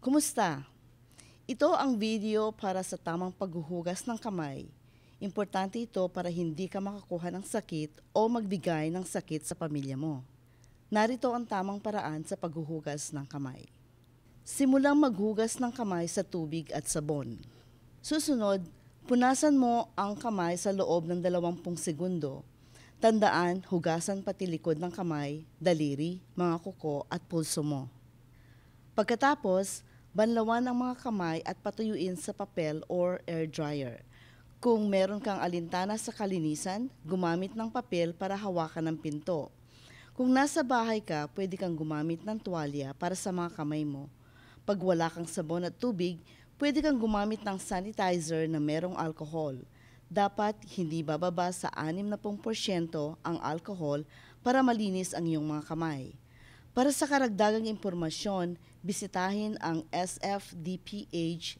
Kumusta? Ito ang video para sa tamang paghuhugas ng kamay. Importante ito para hindi ka makakuha ng sakit o magbigay ng sakit sa pamilya mo. Narito ang tamang paraan sa paghuhugas ng kamay. Simulang maghugas ng kamay sa tubig at sabon. Susunod, punasan mo ang kamay sa loob ng 20 segundo. Tandaan, hugasan pati likod ng kamay, daliri, mga kuko at pulso mo. Pagkatapos, banlawan ang mga kamay at patuyuin sa papel or air dryer. Kung meron kang alintana sa kalinisan, gumamit ng papel para hawakan ng pinto. Kung nasa bahay ka, pwede kang gumamit ng tuwalya para sa mga kamay mo. Pag wala kang sabon at tubig, pwede kang gumamit ng sanitizer na merong alkohol. Dapat hindi bababa sa 60% ang alkohol para malinis ang iyong mga kamay. Para sa karagdagang impormasyon, bisitahin ang sfdph.org.